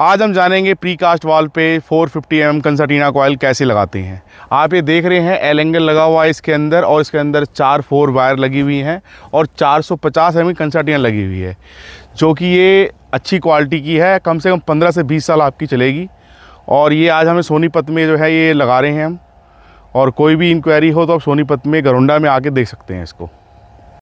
आज हम जानेंगे प्री कास्ट वाल पे 450 फिफ्टी एम कंसर्टीना कोयल कैसे लगाते हैं आप ये देख रहे हैं एल एंगल लगा हुआ है इसके अंदर और इसके अंदर चार फोर वायर लगी हुई हैं और 450 सौ पचास एम कंसर्टीना लगी हुई है जो कि ये अच्छी क्वालिटी की है कम से कम 15 से 20 साल आपकी चलेगी और ये आज हमें सोनीपत में जो है ये लगा रहे हैं हम और कोई भी इंक्वायरी हो तो आप सोनीपत में गरुंडा में आके देख सकते हैं इसको